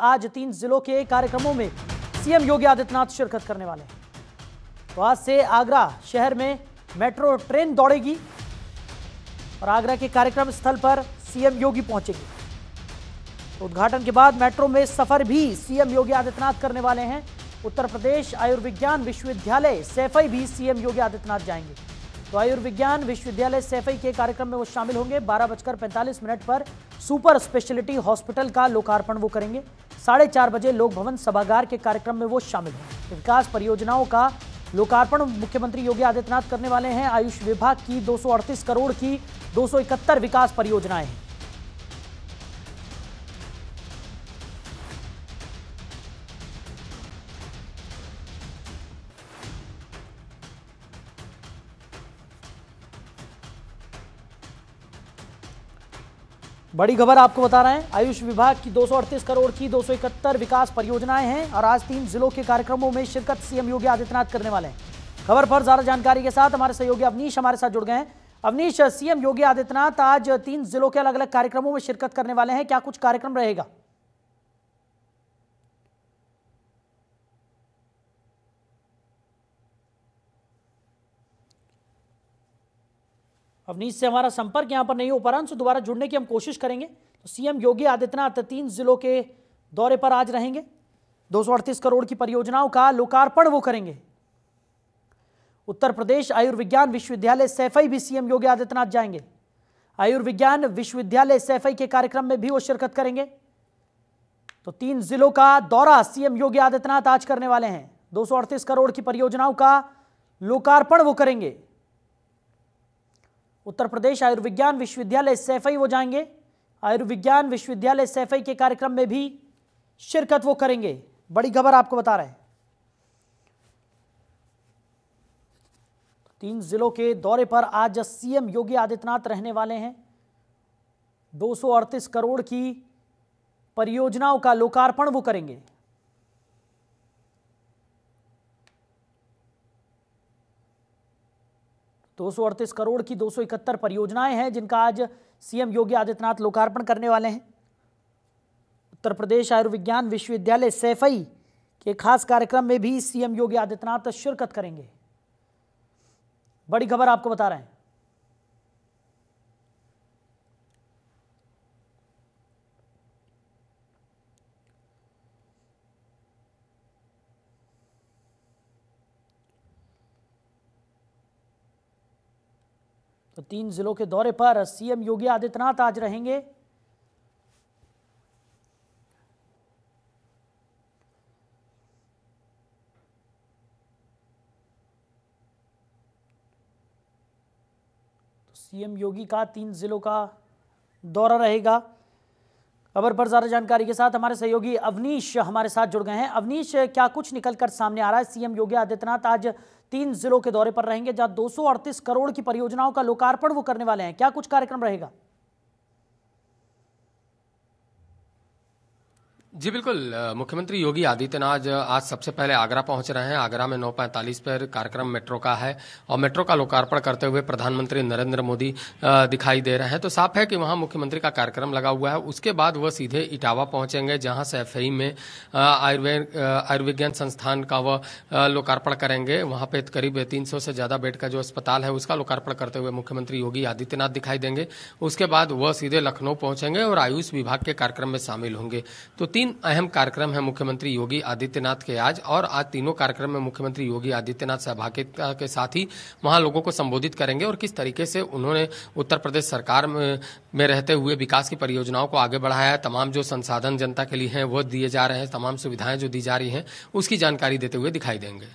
आज तीन जिलों के कार्यक्रमों में सीएम योगी आदित्यनाथ शिरकत करने वाले तो आज से आगरा शहर में मेट्रो ट्रेन दौड़ेगी और आगरा के कार्यक्रम स्थल पर सीएम योगी पहुंचेगी तो उद्घाटन के बाद मेट्रो में सफर भी सीएम योगी आदित्यनाथ करने वाले हैं उत्तर प्रदेश आयुर्विज्ञान विश्वविद्यालय सैफई भी सीएम योगी आदित्यनाथ जाएंगे तो आयुर्विज्ञान विश्वविद्यालय सैफई के कार्यक्रम में वो शामिल होंगे बारह बजकर पैंतालीस मिनट पर सुपर स्पेशलिटी हॉस्पिटल का लोकार्पण वो करेंगे साढ़े चार बजे लोक भवन सभागार के कार्यक्रम में वो शामिल है विकास परियोजनाओं का लोकार्पण मुख्यमंत्री योगी आदित्यनाथ करने वाले हैं आयुष विभाग की 238 करोड़ की 271 विकास परियोजनाएं हैं बड़ी खबर आपको बता रहे हैं आयुष विभाग की दो करोड़ की दो विकास परियोजनाएं हैं और आज तीन जिलों के कार्यक्रमों में शिरकत सीएम योगी आदित्यनाथ करने वाले हैं खबर पर ज्यादा जानकारी के साथ हमारे सहयोगी अवनीश हमारे साथ जुड़ गए हैं अवनीश सीएम योगी आदित्यनाथ आज तीन जिलों के अलग अलग कार्यक्रमों में शिरकत करने वाले हैं क्या कुछ कार्यक्रम रहेगा अवनीत से हमारा संपर्क यहाँ पर नहीं हो पा दोबारा जुड़ने की हम कोशिश करेंगे तो सीएम योगी आदित्यनाथ तीन जिलों के दौरे पर आज रहेंगे दो करोड़ की परियोजनाओं का लोकार्पण वो करेंगे उत्तर प्रदेश आयुर्विज्ञान विश्वविद्यालय सैफई भी सीएम योगी आदित्यनाथ जाएंगे आयुर्विज्ञान विश्वविद्यालय सैफई के कार्यक्रम में भी वो शिरकत करेंगे तो तीन जिलों का दौरा सीएम योगी आदित्यनाथ आज करने वाले हैं दो करोड़ की परियोजनाओं का लोकार्पण वो करेंगे उत्तर प्रदेश आयुर्विज्ञान विश्वविद्यालय सैफई वो जाएंगे आयुर्विज्ञान विश्वविद्यालय सैफई के कार्यक्रम में भी शिरकत वो करेंगे बड़ी खबर आपको बता रहे हैं तीन जिलों के दौरे पर आज सीएम योगी आदित्यनाथ रहने वाले हैं दो करोड़ की परियोजनाओं का लोकार्पण वो करेंगे दो करोड़ की दो परियोजनाएं हैं जिनका आज सीएम योगी आदित्यनाथ लोकार्पण करने वाले हैं उत्तर प्रदेश आयुर्विज्ञान विश्वविद्यालय सैफई के खास कार्यक्रम में भी सीएम योगी आदित्यनाथ शिरकत करेंगे बड़ी खबर आपको बता रहे हैं तो तीन जिलों के दौरे पर सीएम योगी आदित्यनाथ आज रहेंगे तो सीएम योगी का तीन जिलों का दौरा रहेगा खबर पर ज्यादा जानकारी के साथ हमारे सहयोगी अवनीश हमारे साथ जुड़ गए हैं अवनीश क्या कुछ निकल कर सामने आ रहा है सीएम योगी आदित्यनाथ आज तीन जिलों के दौरे पर रहेंगे जहां 238 करोड़ की परियोजनाओं का लोकार्पण वो करने वाले हैं क्या कुछ कार्यक्रम रहेगा जी बिल्कुल मुख्यमंत्री योगी आदित्यनाथ आज सबसे पहले आगरा पहुंच रहे हैं आगरा में 9:45 पर कार्यक्रम मेट्रो का है और मेट्रो का लोकार्पण करते हुए प्रधानमंत्री नरेंद्र मोदी दिखाई दे रहे हैं तो साफ है कि वहां मुख्यमंत्री का कार्यक्रम लगा हुआ है उसके बाद वह सीधे इटावा पहुंचेंगे जहां से एफ में आयुर्वेद आयुर्विज्ञान संस्थान का वह लोकार्पण करेंगे वहां पर करीब तीन से ज़्यादा बेड का जो अस्पताल है उसका लोकार्पण करते हुए मुख्यमंत्री योगी आदित्यनाथ दिखाई देंगे उसके बाद वह सीधे लखनऊ पहुंचेंगे और आयुष विभाग के कार्यक्रम में शामिल होंगे तो तीन तीन अहम कार्यक्रम है मुख्यमंत्री योगी आदित्यनाथ के आज और आज तीनों कार्यक्रम में मुख्यमंत्री योगी आदित्यनाथ सहभागिता के साथ ही वहां लोगों को संबोधित करेंगे और किस तरीके से उन्होंने उत्तर प्रदेश सरकार में, रहते हुए विकास की परियोजनाओं को आगे बढ़ाया तमाम जो संसाधन जनता के लिए हैं वो दिए जा रहे हैं तमाम सुविधाएं जो दी जा रही हैं उसकी जानकारी देते हुए दिखाई देंगे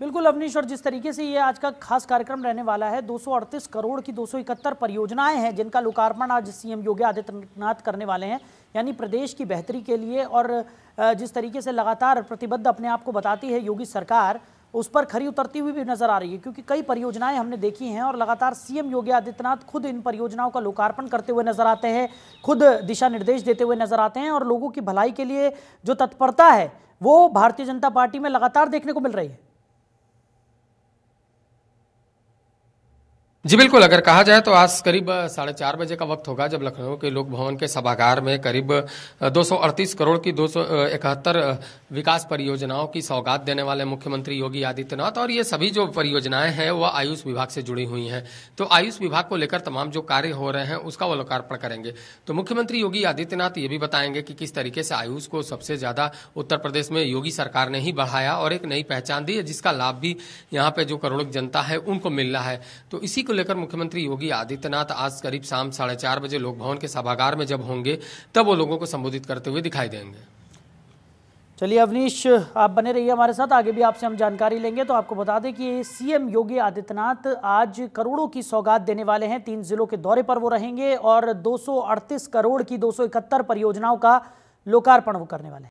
बिल्कुल अवनीश और जिस तरीके से ये आज का खास कार्यक्रम रहने वाला है 238 करोड़ की 271 परियोजनाएं हैं जिनका लोकार्पण आज सीएम योगी आदित्यनाथ करने वाले हैं यानी प्रदेश की बेहतरी के लिए और जिस तरीके से लगातार प्रतिबद्ध अपने आप को बताती है योगी सरकार उस पर खरी उतरती हुई भी नजर आ रही है क्योंकि कई परियोजनाएं हमने देखी हैं और लगातार सीएम योगी आदित्यनाथ खुद इन परियोजनाओं का लोकार्पण करते हुए नजर आते हैं खुद दिशा निर्देश देते हुए नजर आते हैं और लोगों की भलाई के लिए जो तत्परता है वो भारतीय जनता पार्टी में लगातार देखने को मिल रही है जी बिल्कुल अगर कहा जाए तो आज करीब साढ़े चार बजे का वक्त होगा जब लखनऊ के लोक भवन के सभागार में करीब 238 करोड़ की दो विकास परियोजनाओं की सौगात देने वाले मुख्यमंत्री योगी आदित्यनाथ और ये सभी जो परियोजनाएं हैं वह आयुष विभाग से जुड़ी हुई हैं तो आयुष विभाग को लेकर तमाम जो कार्य हो रहे हैं उसका वो लोकार्पण करेंगे तो मुख्यमंत्री योगी आदित्यनाथ ये भी बताएंगे कि किस तरीके से आयुष को सबसे ज़्यादा उत्तर प्रदेश में योगी सरकार ने ही बढ़ाया और एक नई पहचान दी है जिसका लाभ भी यहाँ पे जो करोड़ों जनता है उनको मिल रहा है तो इसी को लेकर मुख्यमंत्री योगी आदित्यनाथ आज करीब शाम साढ़े चार बजे लोकभवन के सभागार में जब होंगे तब वो लोगों को संबोधित करते हुए दिखाई देंगे चलिए अवनीश आप बने रहिए हमारे साथ आगे भी आपसे हम जानकारी लेंगे तो आपको बता दें कि सीएम योगी आदित्यनाथ आज करोड़ों की सौगात देने वाले हैं तीन जिलों के दौरे पर वो रहेंगे और दो करोड़ की दो परियोजनाओं का लोकार्पण वो करने वाले हैं